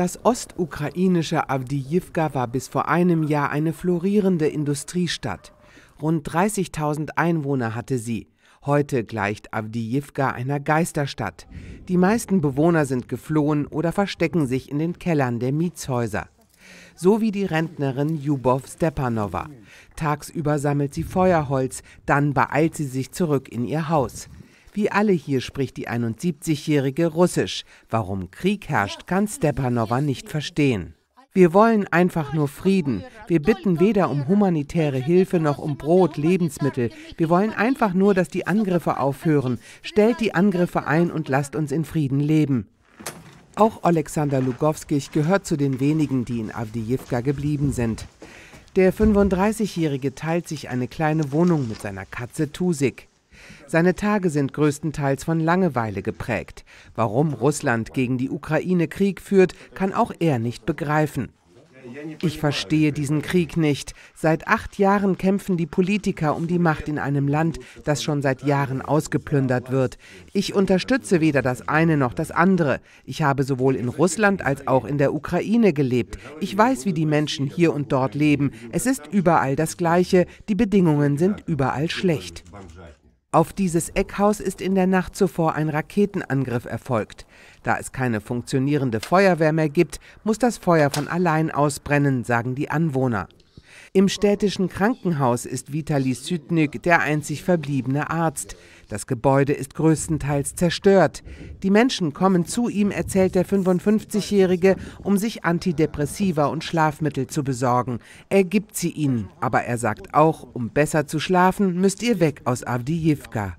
Das ostukrainische Avdiivka war bis vor einem Jahr eine florierende Industriestadt. Rund 30.000 Einwohner hatte sie. Heute gleicht Avdiivka einer Geisterstadt. Die meisten Bewohner sind geflohen oder verstecken sich in den Kellern der Mietshäuser. So wie die Rentnerin Jubov Stepanova. Tagsüber sammelt sie Feuerholz, dann beeilt sie sich zurück in ihr Haus. Wie alle hier spricht die 71-Jährige Russisch. Warum Krieg herrscht, kann Stepanowa nicht verstehen. Wir wollen einfach nur Frieden. Wir bitten weder um humanitäre Hilfe noch um Brot, Lebensmittel. Wir wollen einfach nur, dass die Angriffe aufhören. Stellt die Angriffe ein und lasst uns in Frieden leben. Auch Alexander Lugowskich gehört zu den wenigen, die in Avdijivka geblieben sind. Der 35-Jährige teilt sich eine kleine Wohnung mit seiner Katze Tusik. Seine Tage sind größtenteils von Langeweile geprägt. Warum Russland gegen die Ukraine Krieg führt, kann auch er nicht begreifen. Ich verstehe diesen Krieg nicht. Seit acht Jahren kämpfen die Politiker um die Macht in einem Land, das schon seit Jahren ausgeplündert wird. Ich unterstütze weder das eine noch das andere. Ich habe sowohl in Russland als auch in der Ukraine gelebt. Ich weiß, wie die Menschen hier und dort leben. Es ist überall das Gleiche. Die Bedingungen sind überall schlecht. Auf dieses Eckhaus ist in der Nacht zuvor ein Raketenangriff erfolgt. Da es keine funktionierende Feuerwehr mehr gibt, muss das Feuer von allein ausbrennen, sagen die Anwohner. Im städtischen Krankenhaus ist Vitali Südnik der einzig verbliebene Arzt. Das Gebäude ist größtenteils zerstört. Die Menschen kommen zu ihm, erzählt der 55-Jährige, um sich Antidepressiva und Schlafmittel zu besorgen. Er gibt sie ihnen, aber er sagt auch, um besser zu schlafen, müsst ihr weg aus Avdijivka.